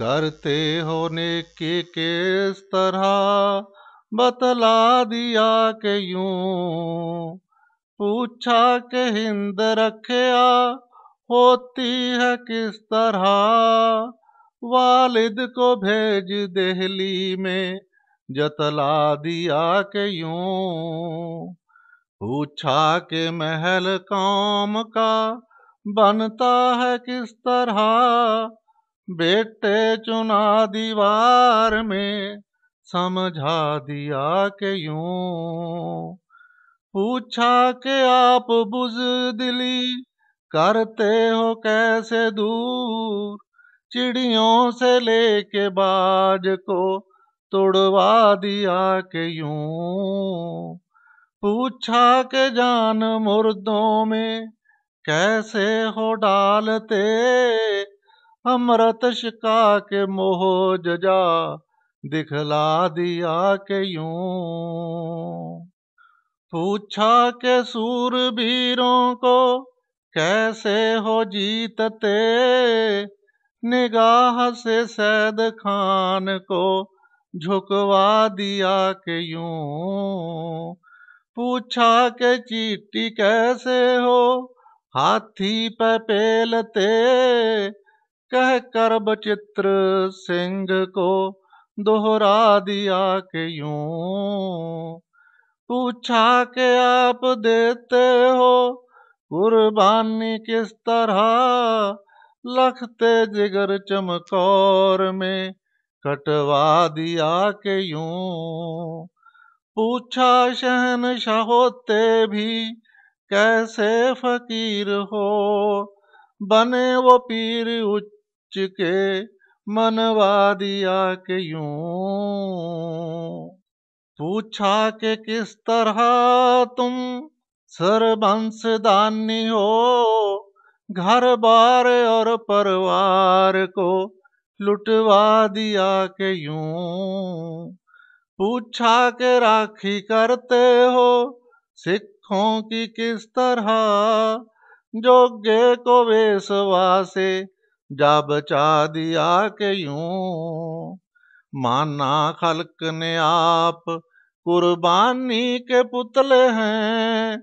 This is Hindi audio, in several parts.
करते होने के किस तरह बतला दिया के यू पूछा के हिंद रखिया होती है किस तरह वालिद को भेज दहली में जतला दिया के यू पूछा के महल काम का बनता है किस तरह बेटे चुना दीवार में समझा दिया के यूं पूछा के आप बुज दिली करते हो कैसे दूर चिड़ियों से लेके बाज को तोड़वा दिया के यूं पूछा के जान मुर्दों में कैसे हो डालते अमृत शिका के मोह जजा दिखला दिया के यूं पूछा के सूर वीरों को कैसे हो जीतते निगाह से सैद खान को झुकवा दिया के यूं पूछा के चीटी कैसे हो हाथी पे पेलते कह कर बचित्र सिंह को दोहरा दिया के यूं पूछा के आप देते हो कुर्बानी किस तरह लखते जिगर चमकौर में कटवा दिया के यूं पूछा शहन होते भी कैसे फकीर हो बने वो पीर उच्च के मनवा दिया के यूं पूछा के किस तरह तुम सर्वंश दानी हो घर बार और परिवार को लुटवा दिया के यूं पूछा के राखी करते हो सिखों की किस तरह जोगे को वेशवा से जा बचा दिया के यूं माना खलक ने आप कुर्बानी के पुतले हैं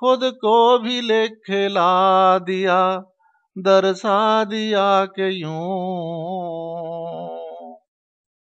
खुद को भी ले खिला दिया दरसा दिया के यूं